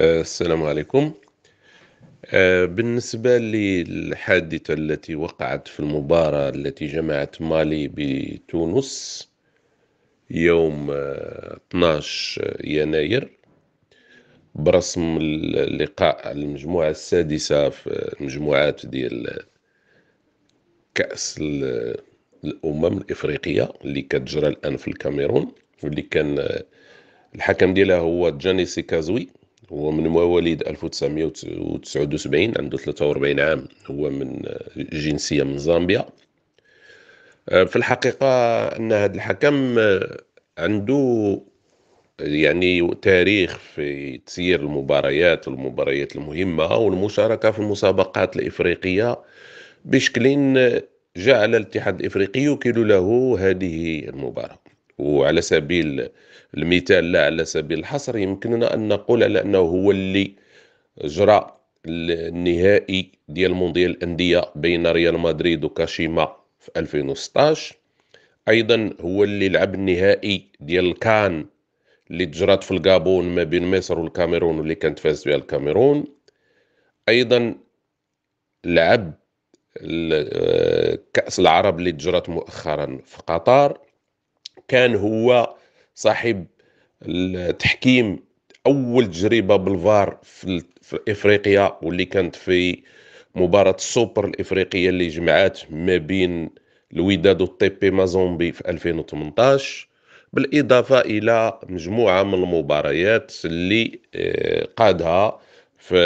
السلام عليكم آه، بالنسبة للحادثة التي وقعت في المباراة التي جمعت مالي بتونس يوم 12 آه، يناير برسم اللقاء المجموعة السادسة في المجموعات ديال كأس الأمم الإفريقية اللي كتجرى الآن في الكاميرون واللي كان آه، الحكم ديالها هو جانيسي كازوي هو من مواليد 1979 عنده 43 عام هو من آه، جنسية من زامبيا آه، في الحقيقة أن هذا الحكم آه، عنده يعني تاريخ في تسيير المباريات والمباريات المهمة والمشاركة في المسابقات الإفريقية بشكل جعل الاتحاد الإفريقي يوكل له هذه المباراة وعلى سبيل المثال لا على سبيل الحصر يمكننا أن نقول على أنه هو اللي جرى النهائي ديال مونديال الأندية بين ريال مدريد وكاشيما في 2016 أيضا هو اللي لعب النهائي ديال كان اللي تجرات في الكابون ما بين مصر والكاميرون واللي كانت فاز بها الكاميرون ايضا لعب آه، كاس العرب اللي تجرات مؤخرا في قطر كان هو صاحب التحكيم اول تجربه بالفار في, افريقيا واللي كانت في مباراه السوبر الافريقيه اللي جمعات ما بين الوداد والطي بي مازومبي في 2018 بالاضافه الى مجموعه من المباريات اللي آه، قادها في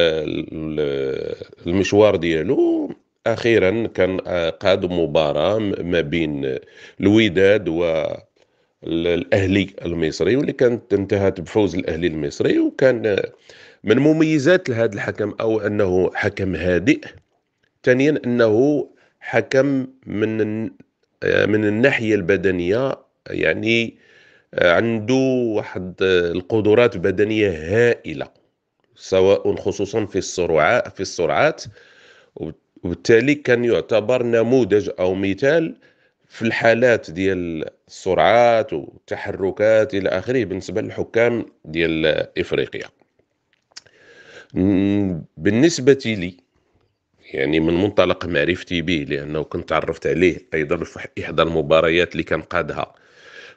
المشوار ديالو اخيرا كان آه، قاد مباراه ما بين الوداد و الاهلي المصري واللي كانت انتهت بفوز الاهلي المصري وكان آه، من مميزات لهذا الحكم او انه حكم هادئ ثانيا انه حكم من آه، من الناحيه البدنيه يعني آه، عنده واحد القدرات بدنيه هائله سواء خصوصا في السرعات في السرعات وبالتالي كان يعتبر نموذج او مثال في الحالات ديال السرعات والتحركات الى اخره بالنسبه للحكام ديال افريقيا بالنسبه لي يعني من منطلق معرفتي به لانه كنت تعرفت عليه ايضا في احدى المباريات اللي كان قادها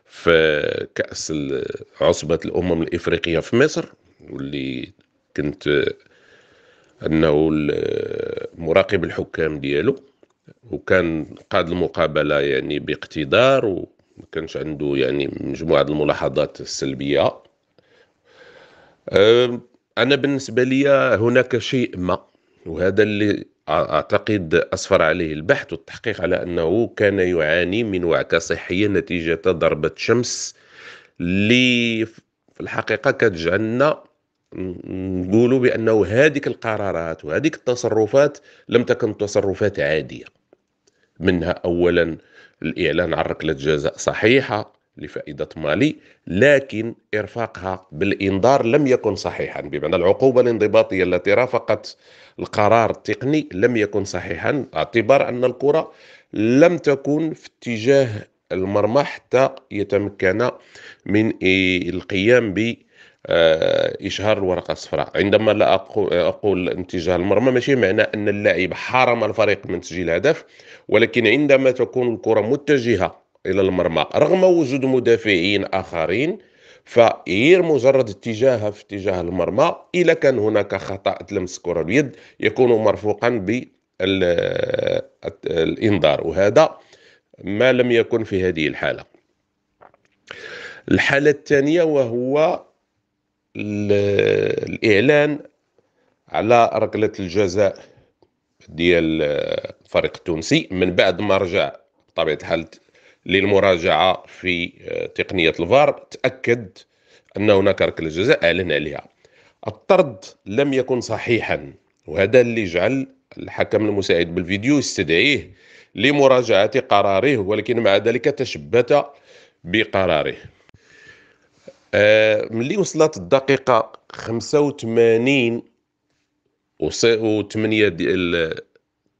في كاس عصبه الامم الافريقيه في مصر واللي كنت انه مراقب الحكام ديالو وكان قاد المقابله يعني باقتدار وما كانش عنده يعني مجموعه الملاحظات السلبيه انا بالنسبه لي هناك شيء ما وهذا اللي اعتقد اسفر عليه البحث والتحقيق على انه كان يعاني من وعكه صحيه نتيجه ضربه شمس اللي في الحقيقه كتجعلنا نقولوا بانه هذيك القرارات وهذيك التصرفات لم تكن تصرفات عاديه منها أولا الإعلان عن ركلة جزاء صحيحة لفائدة مالي لكن إرفاقها بالإنذار لم يكن صحيحا بمعنى العقوبة الانضباطية التي رافقت القرار التقني لم يكن صحيحا اعتبار أن الكرة لم تكن في اتجاه المرمى حتى يتمكن من القيام ب آه، اشهار الورقه الصفراء عندما لا اقول اتجاه المرمى ماشي معنى ان اللاعب حرم الفريق من تسجيل هدف ولكن عندما تكون الكره متجهه الى المرمى رغم وجود مدافعين اخرين فغير مجرد اتجاهها في اتجاه المرمى الا كان هناك خطا لمس كره اليد يكون مرفوقا بالانذار وهذا ما لم يكن في هذه الحاله الحالة الثانية وهو الاعلان على ركله الجزاء ديال الفريق آه، التونسي من بعد ما رجع بطبيعه الحال للمراجعه في آه، تقنيه الفار تاكد ان هناك ركله جزاء اعلن عليها الطرد لم يكن صحيحا وهذا اللي جعل الحكم المساعد بالفيديو يستدعيه لمراجعه قراره ولكن مع ذلك تشبت بقراره آه، ملي وصلت الدقيقه 85 و8 ديال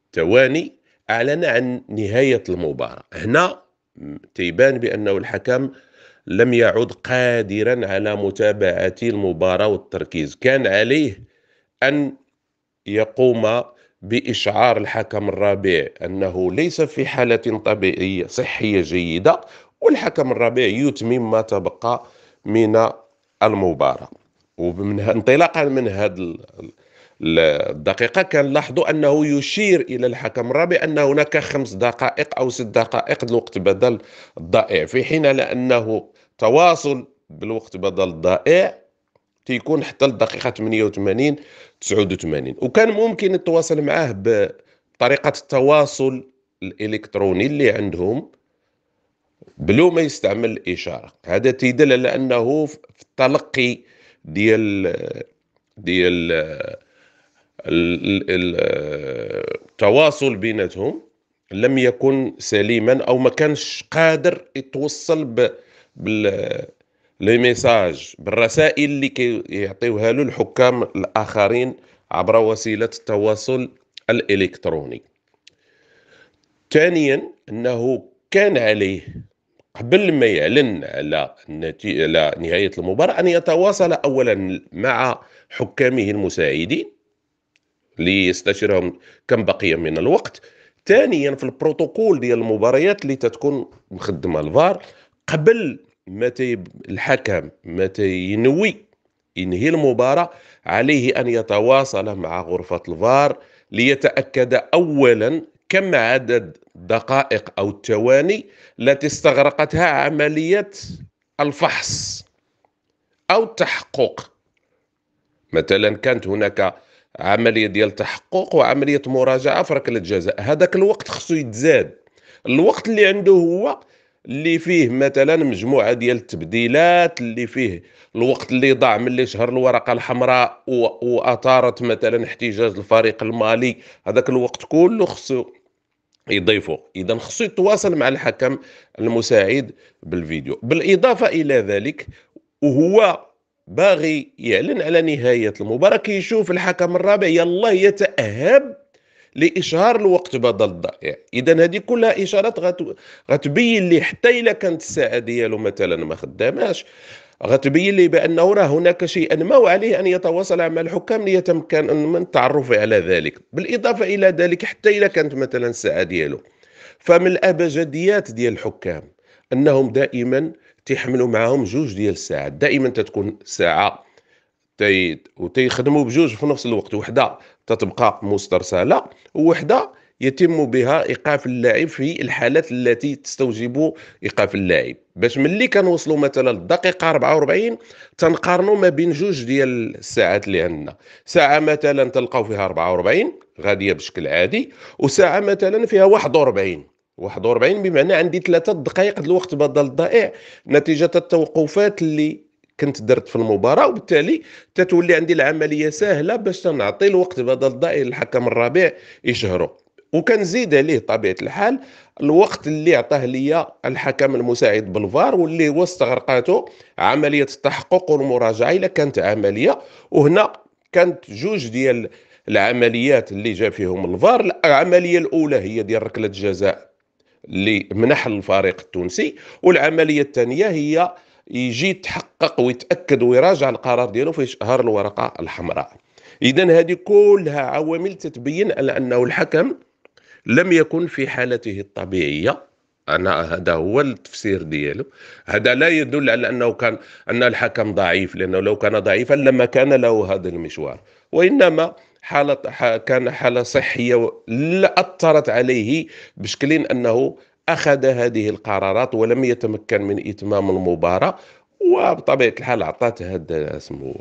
الثواني اعلن عن نهايه المباراه هنا تيبان بانه الحكم لم يعد قادرا على متابعه المباراه والتركيز كان عليه ان يقوم باشعار الحكم الرابع انه ليس في حاله طبيعيه صحيه جيده والحكم الرابع يتمم ما تبقى من المباراة ومن انطلاقا من هذه الدقيقة كان لاحظوا أنه يشير إلى الحكم الرابع أن هناك خمس دقائق أو ست دقائق الوقت بدل الضائع في حين لأنه تواصل بالوقت بدل الضائع تيكون حتى الدقيقة 88 89 وكان ممكن التواصل معاه بطريقة التواصل الإلكتروني اللي عندهم بلو ما يستعمل الاشاره هذا تيدل على انه في التلقي ديال ديال التواصل بيناتهم لم يكن سليما او ما كانش قادر يتوصل بال لي ميساج بالرسائل اللي كيعطيوها له الحكام الاخرين عبر وسيله التواصل الالكتروني ثانيا انه كان عليه قبل ما يعلن على على نهايه المباراه ان يتواصل اولا مع حكامه المساعدين ليستشيرهم كم بقي من الوقت ثانيا في البروتوكول ديال المباريات اللي تتكون مخدمه الفار قبل متى الحكم متى ينوي ينهي المباراة عليه أن يتواصل مع غرفة الفار ليتأكد أولا كم عدد دقائق أو الثواني التي استغرقتها عملية الفحص أو التحقق مثلا كانت هناك عملية ديال تحقق وعملية مراجعة في ركلة جزاء هذاك الوقت خصو يتزاد الوقت اللي عنده هو اللي فيه مثلا مجموعه ديال التبديلات اللي فيه الوقت اللي ضاع ملي شهر الورقه الحمراء واثارت مثلا احتجاج الفريق المالي هذاك الوقت كله خصو يضيفوا اذا خصو يتواصل مع الحكم المساعد بالفيديو بالاضافه الى ذلك وهو باغي يعلن على نهايه المباراه كيشوف الحكم الرابع يلا يتاهب لاشهار الوقت بدل الضائع اذا هذه كلها اشارات غتبين لي حتى الا كانت الساعه ديالو مثلا ما خداماش غتبين لي راه هناك شيئا ما وعليه أن يتواصل مع الحكام ليتمكن من التعرف على ذلك بالإضافة إلى ذلك حتى إذا كانت مثلا الساعة ديالو فمن الأبجديات ديال الحكام أنهم دائما تيحملوا معاهم جوج ديال الساعات دائما تتكون ساعة تي وتيخدموا بجوج في نفس الوقت وحده تتبقى مسترسله وحده يتم بها ايقاف اللاعب في الحالات التي تستوجب ايقاف اللاعب باش ملي كنوصلوا مثلا الدقيقه 44 تنقارنوا ما بين جوج ديال الساعات اللي عندنا ساعه مثلا تلقاو فيها 44 غاديه بشكل عادي وساعه مثلا فيها 41 41 بمعنى عندي ثلاثة دقائق الوقت بدل ضائع نتيجة التوقفات اللي كنت درت في المباراة وبالتالي تتولي عندي العملية سهلة باش تنعطي الوقت بدل ضائع للحكم الرابع يشهره وكنزيد عليه طبيعه الحال الوقت اللي عطاه ليا الحكم المساعد بالفار واللي هو استغرقاته عمليه التحقق والمراجعه الا كانت عمليه وهنا كانت جوج ديال العمليات اللي جا فيهم الفار العمليه الاولى هي ديال ركله جزاء اللي منح الفريق التونسي والعمليه الثانيه هي يجي يتحقق ويتاكد ويراجع القرار ديالو في اشهار الورقه الحمراء اذا هذه كلها عوامل تتبين على انه الحكم لم يكن في حالته الطبيعيه انا هذا هو التفسير ديالو هذا لا يدل على انه كان ان الحكم ضعيف لانه لو كان ضعيفا لما كان له هذا المشوار وانما حالة كان حالة صحية لا أثرت عليه بشكل أنه أخذ هذه القرارات ولم يتمكن من إتمام المباراة وبطبيعة الحال أعطاه هذا اسمه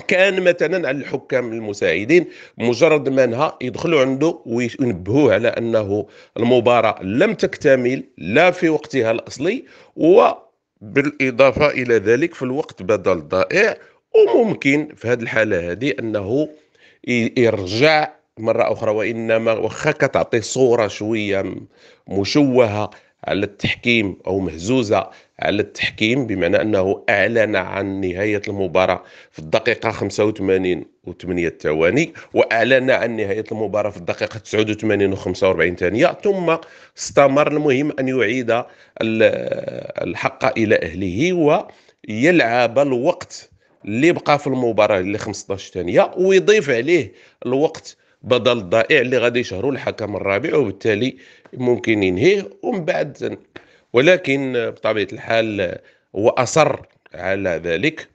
كان مثلا على الحكام المساعدين مجرد ما نها يدخلوا عنده وينبهوه على انه المباراه لم تكتمل لا في وقتها الاصلي وبالاضافه الى ذلك في الوقت بدل ضائع وممكن في هذه الحاله هذه انه يرجع مره اخرى وانما واخا كتعطي صوره شويه مشوهه على التحكيم أو مهزوزة على التحكيم بمعنى أنه أعلن عن نهاية المباراة في الدقيقة 85 و8 ثواني وأعلن عن نهاية المباراة في الدقيقة 89 و45 ثانية ثم استمر المهم أن يعيد الحق إلى أهله ويلعب الوقت اللي بقى في المباراه اللي 15 ثانيه ويضيف عليه الوقت بدل ضائع اللي غادي يشهروا الحكم الرابع وبالتالي ممكن ينهيه ومن بعد ولكن بطبيعه الحال هو اصر على ذلك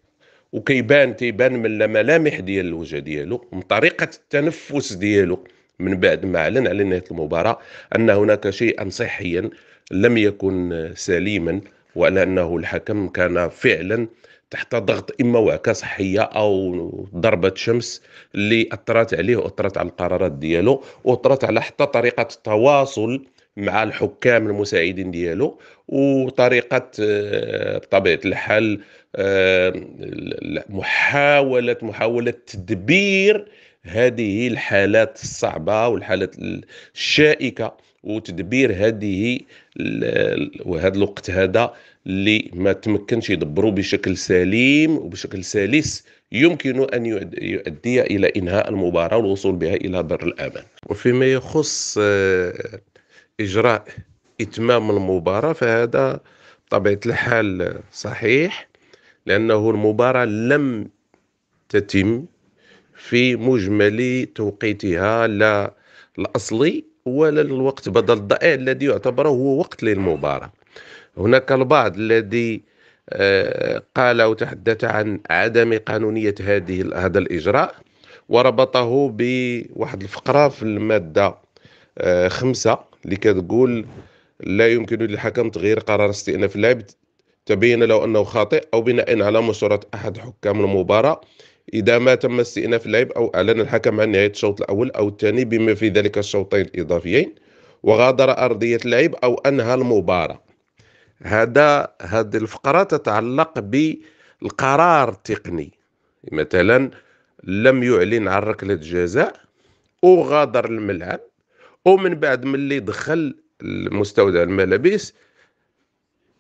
وكيبان تيبان من الملامح ديال الوجه ديالو من طريقه التنفس ديالو من بعد ما اعلن على نهايه المباراه ان هناك شيئا صحيا لم يكن سليما وعلى انه الحكم كان فعلا تحت ضغط اما وعكه صحيه او ضربه شمس اللي اثرت عليه واثرت على القرارات ديالو واثرت على حتى طريقه التواصل مع الحكام المساعدين ديالو وطريقه آه، بطبيعه الحال آه، محاوله محاوله تدبير هذه الحالات الصعبه والحالات الشائكه وتدبير هذه وهذا الوقت هذا اللي ما تمكنش يدبروا بشكل سليم وبشكل سلس يمكن أن يؤدي إلى إنهاء المباراة والوصول بها إلى بر الأمان وفيما يخص آه، إجراء إتمام المباراة فهذا بطبيعة الحال صحيح لأنه المباراة لم تتم في مجمل توقيتها لا الأصلي ولا الوقت بدل الضائع الذي يعتبر هو وقت للمباراة هناك البعض الذي آه، قال وتحدث عن عدم قانونية هذه هذا الإجراء وربطه بواحد الفقرة في المادة آه، خمسة اللي كتقول لا يمكن للحكم تغيير قرار استئناف اللعب تبين له أنه خاطئ أو بناء على مشورة أحد حكام المباراة إذا ما تم استئناف اللعب أو أعلن الحكم عن نهاية الشوط الأول أو الثاني بما في ذلك الشوطين الإضافيين وغادر أرضية اللعب أو أنهى المباراة هذا هذه الفقرة تتعلق بالقرار التقني مثلا لم يعلن عن ركلة جزاء وغادر الملعب ومن بعد ملي دخل المستودع الملابس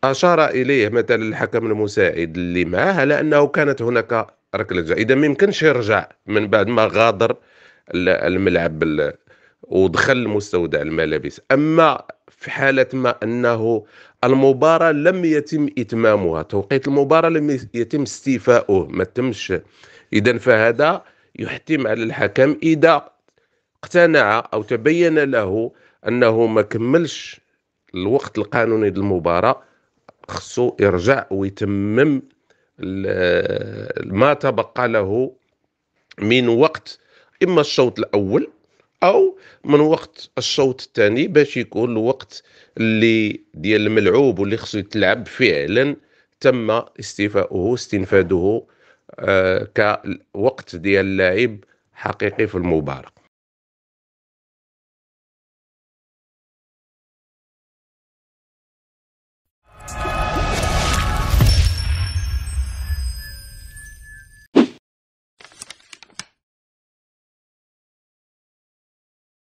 أشار إليه مثلا الحكم المساعد اللي معه على أنه كانت هناك ركلة اذا ما يمكنش يرجع من بعد ما غادر الملعب ودخل المستودع الملابس اما في حاله ما انه المباراه لم يتم اتمامها توقيت المباراه لم يتم استيفاؤه ما تمش اذا فهذا يحتم على الحكم اذا اقتنع او تبين له انه ما كملش الوقت القانوني للمباراه خصو يرجع ويتمم ما تبقى له من وقت إما الشوط الأول أو من وقت الشوط الثاني باش يكون الوقت اللي ديال الملعوب واللي خصو يتلعب فعلا تم استيفاؤه استنفاده آه، كوقت ديال اللاعب حقيقي في المباراه